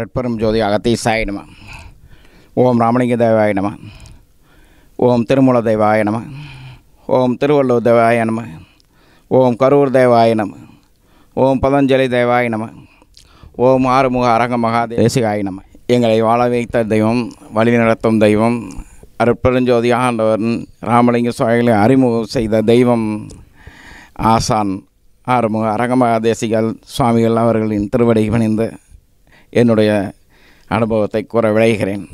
அருட்பெரும் ஜோதி அகத்தீசாய நம ஓம் ராமலிங்க தேவாய நம ஓம் திருமூல தேவாய நம ஓம் திருவள்ளுவர் தேவாய நம ஓம் கரூர் தேவாய நம ஓம் பதஞ்சலி தேவாய நம ஓம் ஆறுமுக அரங்க மகா தேசிகாய நம எங்களை வாழ வைத்த தெய்வம் வழி நடத்தும் தெய்வம் ஜோதி ஆண்டவன் ராமலிங்க சுவாமிகளை அறிமுகம் செய்த தெய்வம் ஆசான் ஆறுமுக அரங்க மகாதேசிகள் சுவாமிகள் அவர்களின் திருவடி பணிந்து என்னுடைய அனுபவத்தை கூற விளைகிறேன்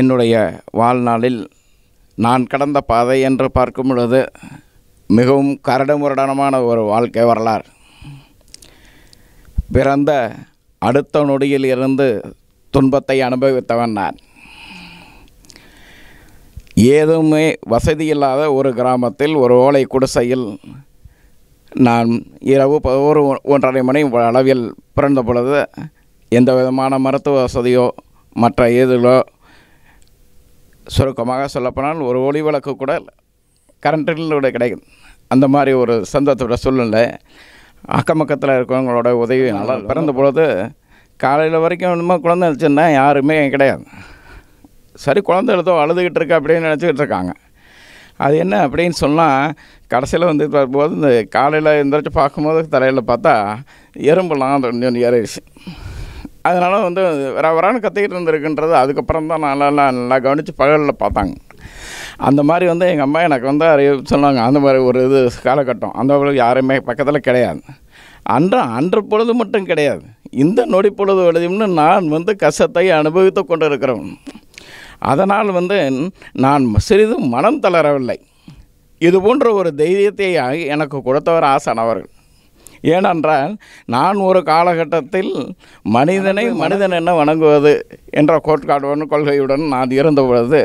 என்னுடைய வாழ்நாளில் நான் கடந்த பாதை என்று பார்க்கும் பொழுது மிகவும் கரடுமுரடனமான ஒரு வாழ்க்கை வரலாறு பிறந்த அடுத்த நொடியில் இருந்து துன்பத்தை அனுபவித்தவன் நான் ஏதுமே வசதி இல்லாத ஒரு கிராமத்தில் ஒரு ஓலை குடிசையில் நான் இரவு ஒரு ஒன்றரை மணி அளவில் பிறந்த பொழுது எந்த விதமான மருத்துவ வசதியோ மற்ற ஏதுகளோ சுருக்கமாக சொல்லப்போனால் ஒரு ஒளி விளக்கு கூட கரண்ட்டில் கூட கிடைக்கும் அந்த மாதிரி ஒரு சந்தத்தோட சூழ்நிலை அக்கம் பக்கத்தில் இருக்கிறவங்களோட நல்லா பிறந்த பொழுது காலையில் வரைக்கும் இன்னும் குழந்தை இருந்துச்சுன்னா யாருமே கிடையாது சரி குழந்தை எழுதோ அழுதுகிட்டு இருக்கா அப்படின்னு நினச்சிக்கிட்டு இருக்காங்க அது என்ன அப்படின்னு சொன்னால் கடைசியில் வந்து பார்க்கும்போது இந்த காலையில் எந்திரிச்சு பார்க்கும்போது தலையில் பார்த்தா எறும்புலாம் அந்த ஒன்று ஏறிடுச்சு அதனால் வந்து வர வரான்னு கற்றுக்கிட்டு இருந்திருக்குன்றது அதுக்கப்புறம் தான் நல்லா நல்லா கவனித்து பகலில் பார்த்தாங்க அந்த மாதிரி வந்து எங்கள் அம்மா எனக்கு வந்து அறிய சொன்னாங்க அந்த மாதிரி ஒரு இது காலகட்டம் அந்த யாருமே பக்கத்தில் கிடையாது அன்று அன்று பொழுது மட்டும் கிடையாது இந்த நொடி பொழுது எழுதியும்னு நான் வந்து கஷ்டத்தை அனுபவித்து கொண்டு இருக்கிறவன் அதனால் வந்து நான் சிறிதும் மனம் தளரவில்லை இது போன்ற ஒரு தைரியத்தை எனக்கு கொடுத்தவர் ஆசானவர்கள் அவர்கள் ஏனென்றால் நான் ஒரு காலகட்டத்தில் மனிதனை மனிதன் என்ன வணங்குவது என்ற கோட்பாடுடன் கொள்கையுடன் நான் இருந்த பொழுது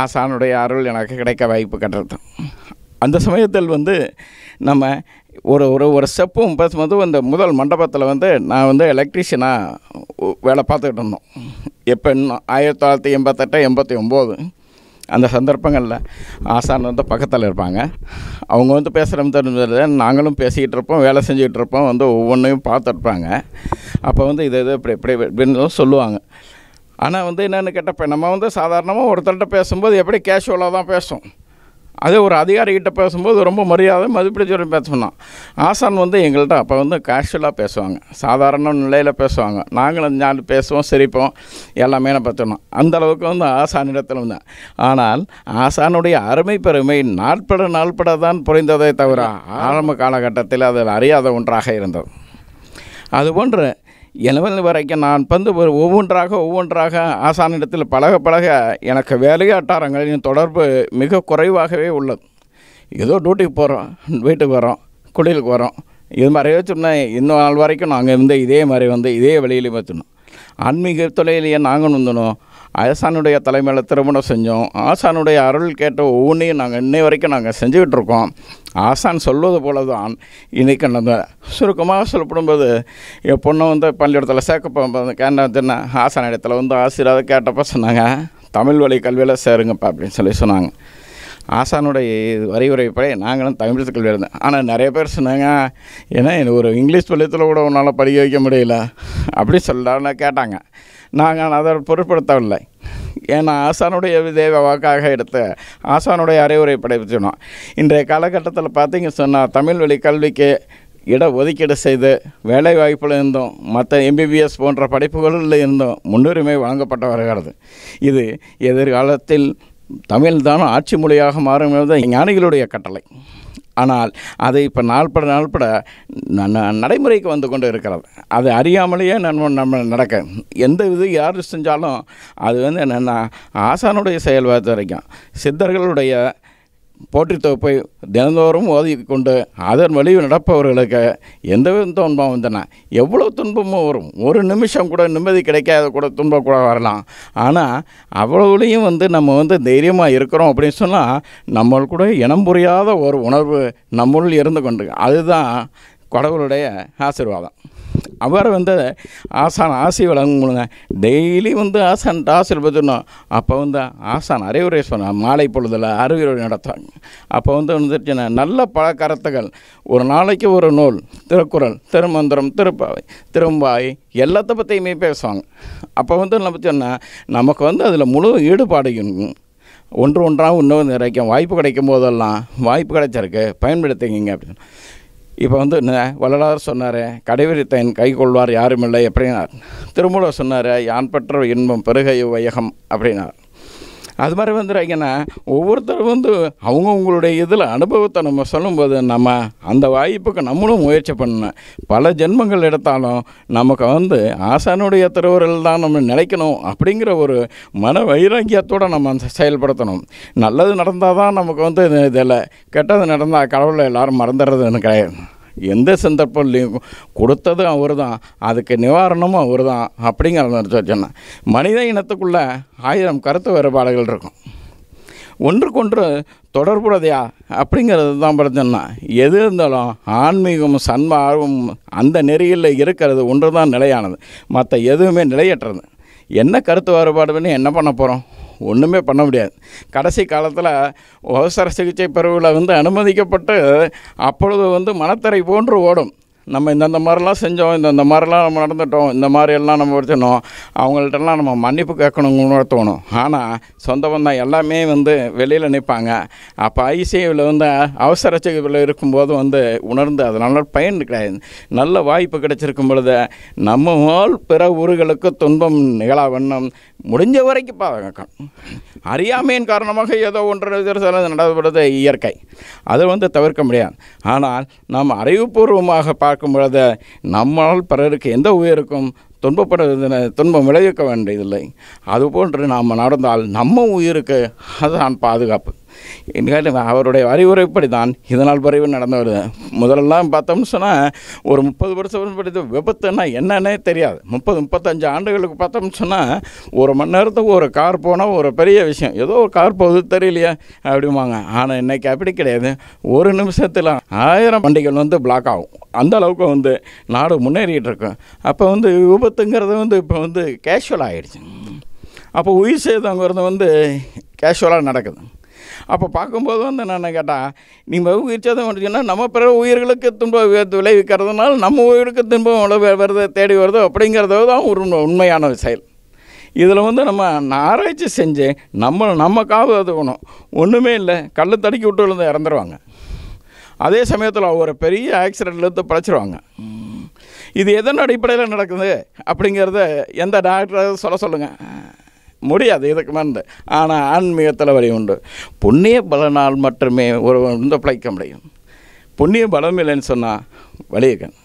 ஆசானுடைய அருள் எனக்கு கிடைக்க வாய்ப்பு கிடைத்தது அந்த சமயத்தில் வந்து நம்ம ஒரு ஒரு ஒரு ஸ்டெப்பும் வந்து இந்த முதல் மண்டபத்தில் வந்து நான் வந்து எலக்ட்ரிஷியனாக வேலை பார்த்துக்கிட்டு இருந்தோம் எப்போ ஆயிரத்தி தொள்ளாயிரத்தி எண்பத்தெட்டு எண்பத்தி ஒம்பது அந்த சந்தர்ப்பங்களில் ஆசான் வந்து பக்கத்தில் இருப்பாங்க அவங்க வந்து பேசுகிற தெரிஞ்சது நாங்களும் பேசிக்கிட்டு இருப்போம் வேலை செஞ்சுக்கிட்டு இருப்போம் வந்து ஒவ்வொன்றையும் பார்த்துருப்பாங்க அப்போ வந்து இது இது இப்படி இப்படி இப்படின்னு சொல்லுவாங்க ஆனால் வந்து என்னென்னு கேட்டப்போ நம்ம வந்து சாதாரணமாக ஒருத்தர்கிட்ட பேசும்போது எப்படி கேஷுவலாக தான் பேசும் அதே ஒரு அதிகாரிகிட்ட பேசும்போது ரொம்ப மரியாதை மதிப்பீடு சொல்லி பேசணும் ஆசான் வந்து எங்கள்கிட்ட அப்போ வந்து கேஷுவலாக பேசுவாங்க சாதாரண நிலையில் பேசுவாங்க நாங்களும் ஞாண்டு பேசுவோம் சிரிப்போம் எல்லாமே நான் பற்றணும் அந்த அளவுக்கு வந்து ஆசான் இடத்துல ஆனால் ஆசானுடைய அருமை பெருமை நாட்பட நாட்பட தான் புரிந்ததை தவிர ஆரம்ப காலகட்டத்தில் அதில் அறியாத ஒன்றாக இருந்தது அதுபோன்று எனவே வரைக்கும் நான் வந்து ஒரு ஒவ்வொன்றாக ஒவ்வொன்றாக ஆசானிடத்தில் பழக பழக எனக்கு வேலையாட்டாரங்களின் தொடர்பு மிக குறைவாகவே உள்ளது ஏதோ டியூட்டிக்கு போகிறோம் வீட்டுக்கு வரோம் குளிலுக்கு வரோம் இது மாதிரி வச்சுருந்தேன் இன்னும் நாள் வரைக்கும் நாங்கள் வந்து இதே மாதிரி வந்து இதே வழியிலையும் வச்சுருந்தோம் ஆன்மீக தொலையிலேயே நாங்களும் இருந்தனும் ஆசானுடைய தலைமையில் திருமணம் செஞ்சோம் ஆசானுடைய அருள் கேட்ட ஒவ்வொன்றையும் நாங்கள் இன்னை வரைக்கும் நாங்கள் செஞ்சுக்கிட்டு இருக்கோம் ஆசான் சொல்வது போல தான் இன்றைக்கி அந்த சுருக்கமாக சொல்லப்படும்போது என் பொண்ணை வந்து பள்ளியிடத்தில் சேர்க்க கேண்டத்தின ஆசான் இடத்துல வந்து ஆசீர்வாதம் கேட்டப்போ சொன்னாங்க தமிழ் வழி கல்வியில் சேருங்கப்பா அப்படின்னு சொல்லி சொன்னாங்க ஆசானுடைய வரைவுரைப்படி நாங்களும் தமிழ் கல்வி இருந்தேன் ஆனால் நிறைய பேர் சொன்னாங்க ஏன்னா ஒரு இங்கிலீஷ் பள்ளியத்தில் கூட உன்னால் படிக்க வைக்க முடியல அப்படி சொல்லலாம் கேட்டாங்க நாங்கள் அதை பொருட்படுத்தவில்லை ஏன்னா ஆசானுடைய தேவ வாக்காக எடுத்த ஆசானுடைய அறிவுரை படைப்பிச்சினோம் இன்றைய காலகட்டத்தில் பார்த்திங்க சொன்னால் தமிழ் வழி கல்விக்கு இட ஒதுக்கீடு செய்து வேலை வாய்ப்பில் இருந்தும் மற்ற எம்பிபிஎஸ் போன்ற படிப்புகளில் இருந்தும் முன்னுரிமை வழங்கப்பட்டு வருகிறது இது எதிர்காலத்தில் தமிழ்தான் ஆட்சி மொழியாக மாறும் என்பது ஞானிகளுடைய கட்டளை ஆனால் அதை இப்போ நாள்பட நாள்பட நடைமுறைக்கு வந்து கொண்டு இருக்கிறது அது அறியாமலேயே நம்ம நம்ம நடக்க எந்த இது யார் செஞ்சாலும் அது வந்து என்னென்னா ஆசானுடைய செயல்பாடு வரைக்கும் சித்தர்களுடைய போற்றி தொகுப்பை தினந்தோறும் ஓதி கொண்டு அதன் வழி நடப்பவர்களுக்கு எந்த துன்பம் வந்தன எவ்வளோ துன்பமும் வரும் ஒரு நிமிஷம் கூட நிம்மதி கிடைக்காத கூட துன்பம் கூட வரலாம் ஆனால் அவ்வளோலையும் வந்து நம்ம வந்து தைரியமாக இருக்கிறோம் அப்படின்னு சொன்னால் நம்மள் கூட இனம் புரியாத ஒரு உணர்வு நம்முள் இருந்து கொண்டு அதுதான் கடவுளுடைய ஆசீர்வாதம் அவர் வந்து ஆசான் ஆசை வழங்குங்க டெய்லி வந்து ஆசான் ஆசிரியர் சொன்னோம் அப்போ வந்து ஆசான் அறிவுரை சொன்னான் மாலை பொழுதில் அறிவுரை நடத்தாங்க அப்போ வந்து வந்துருச்சுன்னா நல்ல பல கருத்துகள் ஒரு நாளைக்கு ஒரு நூல் திருக்குறள் திருமந்திரம் திருப்பாவை திரும்பாய் எல்லாத்த பற்றியுமே பேசுவாங்க அப்போ வந்து என்ன சொன்னால் நமக்கு வந்து அதில் முழு ஈடுபாடு இருக்கும் ஒன்று ஒன்றாக இன்னும் நிறைக்கும் வாய்ப்பு கிடைக்கும் போதெல்லாம் வாய்ப்பு கிடைச்சிருக்கு பயன்படுத்திங்க அப்படின்னு இப்போ வந்து வள்ளலார் சொன்னார் கடைவிரித்தன் கை கொள்வார் யாருமில்லை அப்படின்னார் திருமூலர் சொன்னார் யான் பெற்ற இன்பம் பெருகையு வையகம் அப்படின்னார் அது மாதிரி வந்துடுறாங்கன்னா ஒவ்வொருத்தரும் வந்து அவங்கவுங்களுடைய இதில் அனுபவத்தை நம்ம சொல்லும்போது நம்ம அந்த வாய்ப்புக்கு நம்மளும் முயற்சி பண்ணணும் பல ஜென்மங்கள் எடுத்தாலும் நமக்கு வந்து ஆசானுடைய திருவர்கள் தான் நம்ம நினைக்கணும் அப்படிங்கிற ஒரு மன வைராங்கியத்தோடு நம்ம செயல்படுத்தணும் நல்லது நடந்தால் தான் நமக்கு வந்து இதில் கெட்டது நடந்தால் கடவுளில் எல்லோரும் மறந்துடுறதுன்னு கிடையாது எந்த சந்தர்ப்பம் கொடுத்ததும் அவர் தான் அதுக்கு நிவாரணமும் அவர் தான் அப்படிங்கிறத சொன்னேன் மனித இனத்துக்குள்ளே ஆயிரம் கருத்து வேறுபாடுகள் இருக்கும் ஒன்றுக்கொன்று தொடர்புடையா அப்படிங்கிறது தான் பிரச்சனை எது இருந்தாலும் ஆன்மீகம் சன்ம ஆர்வம் அந்த நெறியில் இருக்கிறது ஒன்று தான் நிலையானது மற்ற எதுவுமே நிலையற்றது என்ன கருத்து வேறுபாடுன்னு என்ன பண்ண போகிறோம் ஒன்றுமே பண்ண முடியாது கடைசி காலத்தில் அவசர சிகிச்சை பிரிவில் வந்து அனுமதிக்கப்பட்டு அப்பொழுது வந்து மனத்தரை போன்று ஓடும் நம்ம இந்தந்த மாதிரிலாம் செஞ்சோம் இந்தந்த மாதிரிலாம் நம்ம நடந்துட்டோம் இந்த மாதிரியெல்லாம் நம்ம வச்சனோம் அவங்கள்ட்டெல்லாம் நம்ம மன்னிப்பு கேட்கணுங்கன்னு தோணும் ஆனால் சொந்த பந்தம் எல்லாமே வந்து வெளியில் நிற்பாங்க அப்போ ஐசியூவில் வந்து அவசர சிகிச்சையில் இருக்கும்போது வந்து உணர்ந்து அது பயன் கிடையாது நல்ல வாய்ப்பு கிடைச்சிருக்கும் பொழுது நம்ம பிற ஊர்களுக்கு துன்பம் நிகழா வண்ணம் முடிஞ்ச வரைக்கும் பார்க்கணும் அறியாமையின் காரணமாக ஏதோ ஒன்று சில நடப்பது இயற்கை அதை வந்து தவிர்க்க முடியாது ஆனால் நாம் அறிவுபூர்வமாக பார்க்கும் பொழுது நம்மால் பிறருக்கு எந்த உயிருக்கும் துன்பப்படுவதன துன்பம் விளைவிக்க வேண்டியதில்லை அதுபோன்று நாம் நடந்தால் நம்ம உயிருக்கு அதுதான் பாதுகாப்பு அவருடைய அறிவுரைப்படி தான் இதனால் பிறகு நடந்து வருது முதலெல்லாம் பார்த்தோம்னு சொன்னால் ஒரு முப்பது வருஷம் படித்த விபத்துன்னா என்னன்னே தெரியாது முப்பது முப்பத்தஞ்சு ஆண்டுகளுக்கு பார்த்தோம்னு சொன்னால் ஒரு மணி நேரத்துக்கு ஒரு கார் போனால் ஒரு பெரிய விஷயம் ஏதோ ஒரு கார் போகுது தெரியலையா அப்படிம்பாங்க ஆனால் இன்றைக்கி அப்படி கிடையாது ஒரு நிமிஷத்தில் ஆயிரம் வண்டிகள் வந்து பிளாக் ஆகும் அந்த அளவுக்கு வந்து நாடு முன்னேறிகிட்டு இருக்கும் அப்போ வந்து விபத்துங்கிறது வந்து இப்போ வந்து கேஷுவல் ஆகிடுச்சு அப்போ உயிர் சேதங்கிறது வந்து கேஷுவலாக நடக்குது அப்போ பார்க்கும்போது வந்து நான் கேட்டால் நீங்கள் உயிர்ச்சேதம் வந்துச்சுன்னா நம்ம பிற உயிர்களுக்கு துன்பம் விளைவிக்கிறதுனால நம்ம உயிருக்கு துன்பம் வருது தேடி வருதோ அப்படிங்கிறதோ தான் ஒரு உண்மையான செயல் இதில் வந்து நம்ம ஆராய்ச்சி செஞ்சு நம்ம காவு அதுக்கணும் ஒன்றுமே இல்லை கல் தடுக்கி விட்டு விழுந்து இறந்துருவாங்க அதே சமயத்தில் ஒரு பெரிய ஆக்சிடெண்ட்ல இருந்து பழச்சிருவாங்க இது எதன் அடிப்படையில் நடக்குது அப்படிங்கிறத எந்த டாக்டரை சொல்ல சொல்லுங்கள் முடியாது இதுக்கு மேலே ஆனால் ஆன்மீக தலைவலி உண்டு புண்ணிய பலனால் மட்டுமே ஒரு வந்து பிழைக்க முடியும் புண்ணிய பலம் இல்லைன்னு சொன்னால் வலியுக்கணும்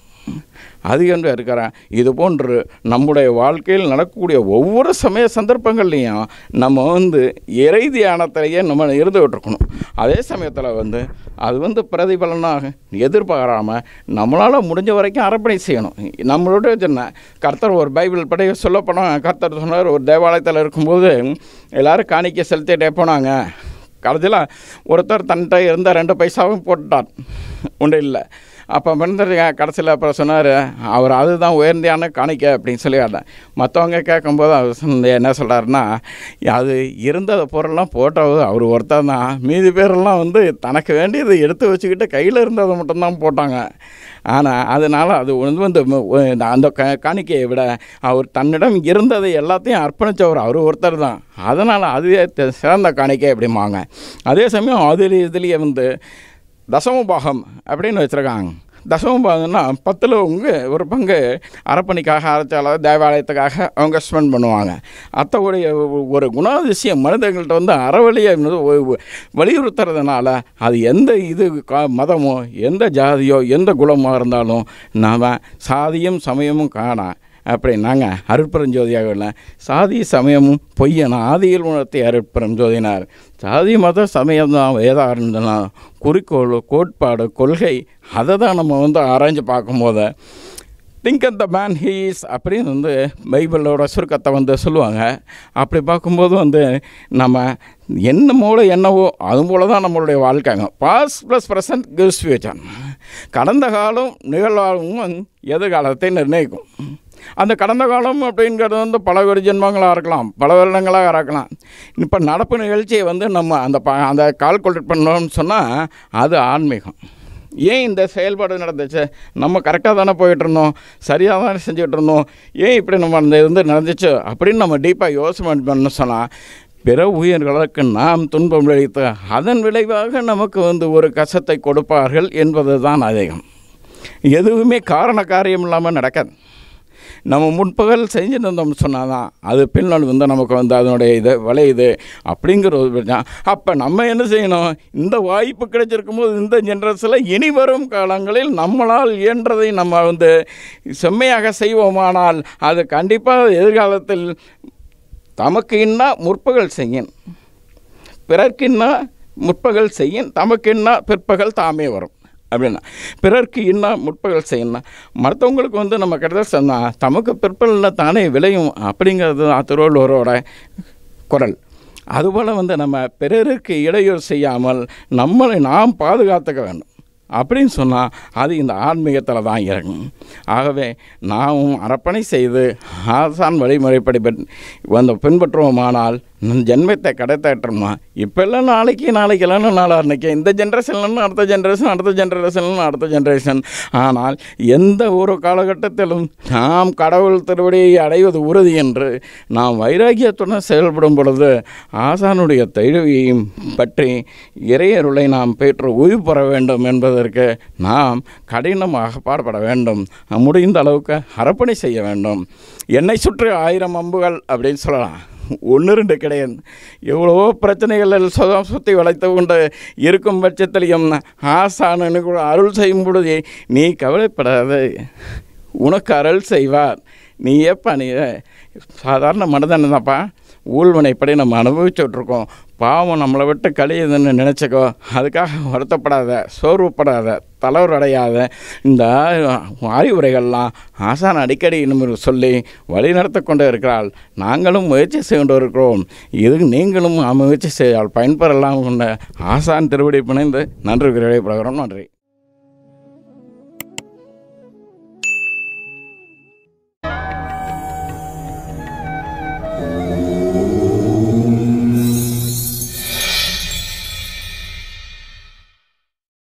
என்று இருக்கிறேன் இது போன்று நம்முடைய வாழ்க்கையில் நடக்கக்கூடிய ஒவ்வொரு சமய சந்தர்ப்பங்கள்லேயும் நம்ம வந்து இறை தியானத்திலேயே நம்ம இருந்து விட்டுருக்கணும் அதே சமயத்தில் வந்து அது வந்து பிரதிபலனாக எதிர்பாராமல் நம்மளால் முடிஞ்ச வரைக்கும் அர்ப்பணை செய்யணும் நம்மளோட சின்ன கர்த்தர் ஒரு பைபிள் படைய சொல்லப்போனால் கர்த்தர் சொன்னார் ஒரு தேவாலயத்தில் இருக்கும்போது எல்லோரும் காணிக்க செலுத்திட்டே போனாங்க கடைசியில் ஒருத்தர் தன்கிட்ட இருந்த ரெண்டு பைசாவும் போட்டுட்டார் ஒன்றும் இல்லை அப்போ விழுந்துருங்க கடைசியில் அப்புறம் சொன்னார் அவர் அதுதான் உயர்ந்தியான காணிக்க அப்படின்னு சொல்லி ஆட்டேன் மற்றவங்க கேட்கும்போது அவர் என்ன சொல்கிறாருன்னா அது இருந்த பொருள்லாம் போட்டவது அவர் ஒருத்தர் தான் மீதி பேரெல்லாம் வந்து தனக்கு வேண்டியது எடுத்து வச்சுக்கிட்டு கையில் இருந்ததை மட்டும்தான் போட்டாங்க ஆனால் அதனால் அது வந்து வந்து அந்த க காணிக்கையை விட அவர் தன்னிடம் இருந்ததை எல்லாத்தையும் அர்ப்பணித்தவர் அவர் ஒருத்தர் தான் அதனால் அதுவே சிறந்த காணிக்கை அப்படிம்பாங்க அதே சமயம் அதில் இதுலேயே வந்து தசமபாகம் பாகம் அப்படின்னு வச்சுருக்காங்க தசம பாகம்னா பத்தில் உங்கள் ஒரு பங்கு அரப்பணிக்காக அரைச்சாளர் தேவாலயத்துக்காக அவங்க ஸ்பெண்ட் பண்ணுவாங்க அத்தவுடைய ஒரு குணாதிசயம் மனிதர்கள்ட்ட வந்து அறவழியை வலியுறுத்துறதுனால அது எந்த இது மதமோ எந்த ஜாதியோ எந்த குலமாக இருந்தாலும் நாம் சாதியும் சமயமும் காணான் அப்படின்னாங்க அருட்பெருஞ்சோதியாக இல்லை சாதி சமயமும் பொய்யன ஆதியில் உணர்த்தி ஜோதினார் சாதி மத சமயம் தான் வேதாரந்தனா குறிக்கோள் கோட்பாடு கொள்கை அதை தான் நம்ம வந்து ஆராய்ஞ்சு பார்க்கும்போது think and the man he's அப்படின்னு வந்து பைபிளோட சுருக்கத்தை வந்து சொல்லுவாங்க அப்படி பார்க்கும்போது வந்து நம்ம என்ன மூலம் என்னவோ அது போல தான் நம்மளுடைய வாழ்க்கைங்க past plus present gives future கடந்த காலம் நிகழ்வாகவும் எதிர்காலத்தை நிர்ணயிக்கும் அந்த கடந்த காலம் அப்படிங்கிறது வந்து பல ஜென்மங்களாக இருக்கலாம் பல வருடங்களாக இருக்கலாம் இப்போ நடப்பு நிகழ்ச்சியை வந்து நம்ம அந்த ப அந்த கால்குலேட் பண்ணோம்னு சொன்னால் அது ஆன்மீகம் ஏன் இந்த செயல்பாடு நடந்துச்சு நம்ம கரெக்டாக தானே போயிட்டுருந்தோம் சரியாக தானே செஞ்சுக்கிட்டு இருந்தோம் ஏன் இப்படி நம்ம அந்த இது வந்து நடந்துச்சு அப்படின்னு நம்ம டீப்பாக யோசனை பண்ண சொன்னால் பிற உயிர்களுக்கு நாம் துன்பம் அளித்த அதன் விளைவாக நமக்கு வந்து ஒரு கசத்தை கொடுப்பார்கள் என்பது தான் அதிகம் எதுவுமே காரண காரியம் இல்லாமல் நடக்காது நம்ம முன்பகல் செஞ்சுட்டு இருந்தோம் சொன்னால் தான் அது பின்னால் வந்து நமக்கு வந்து அதனுடைய இது விளையுது அப்படிங்கிற ஒரு பிரச்சனை அப்போ நம்ம என்ன செய்யணும் இந்த வாய்ப்பு கிடைச்சிருக்கும் போது இந்த ஜென்ரேஷனில் இனி வரும் காலங்களில் நம்மளால் இயன்றதை நம்ம வந்து செம்மையாக செய்வோமானால் அது கண்டிப்பாக எதிர்காலத்தில் தமக்கு இன்னா முற்பகல் செய்யும் பிறர்க்கின்னா முற்பகல் செய்யும் தமக்கு என்ன பிற்பகல் தாமே வரும் அப்படின்னா பிறர்க்கு என்ன முற்பகல் செய்யணும் மற்றவங்களுக்கு வந்து நம்ம கெடுதல் சொன்னால் தமக்கு பிற்பலில் தானே விளையும் அப்படிங்கிறது திருவள்ளுவரோட குரல் அதுபோல் வந்து நம்ம பிறருக்கு இடையூறு செய்யாமல் நம்மளை நாம் பாதுகாத்துக்க வேண்டும் அப்படின்னு சொன்னால் அது இந்த ஆன்மீகத்தில் தான் இறங்கும் ஆகவே நாமும் அரப்பணை செய்து ஆசான் வழிமுறைப்படி வந்த பின்பற்றுவோமானால் ஜென்மத்தை கடத்தாட்டுறோமா இப்போல்லாம் நாளைக்கு நாளைக்கு நாளைக்கெல்லாம் நாளாக இருந்துக்கேன் இந்த ஜென்ரேஷன்லன்னு அடுத்த ஜென்ரேஷன் அடுத்த ஜென்ரேஷன்லன்னு அடுத்த ஜென்ரேஷன் ஆனால் எந்த ஒரு காலகட்டத்திலும் நாம் கடவுள் திருவடியை அடைவது உறுதி என்று நாம் வைராகியத்துடன் செயல்படும் பொழுது ஆசானுடைய தெளிவையும் பற்றி இறையருளை நாம் பெற்று ஓய்வு பெற வேண்டும் என்பதற்கு நாம் கடினமாக பாடுபட வேண்டும் முடிந்த அளவுக்கு அரப்பணி செய்ய வேண்டும் என்னை சுற்றி ஆயிரம் அம்புகள் அப்படின்னு சொல்லலாம் ஒன்று ரெண்டு கிடையாது எவ்வளவோ பிரச்சனைகள் சுதம் சுற்றி வளைத்து கொண்டு இருக்கும் பட்சத்திலையும் ஆசானனு கூட அருள் செய்யும் பொழுது நீ கவலைப்படாத உனக்கு அருள் செய்வார் நீ ஏப்பா நீ சாதாரண மனிதன் தான்ப்பா ஊழ்வனைப்படி நம்ம அனுபவிச்சுட்ருக்கோம் பாவம் நம்மளை விட்டு கழியுதுன்னு நினச்சிக்கோ அதுக்காக வருத்தப்படாத சோர்வுப்படாத தளர்வடையாத இந்த அறிவுரைகள்லாம் ஆசான் அடிக்கடி இன்னும் சொல்லி வழி நடத்த கொண்டு இருக்கிறாள் நாங்களும் முயற்சி செய்து இருக்கிறோம் இது நீங்களும் முயற்சி செய்தால் பயன்பெறலாம் கொண்ட ஆசான் திருவடி பிணைந்து நன்றி விரைவு நன்றி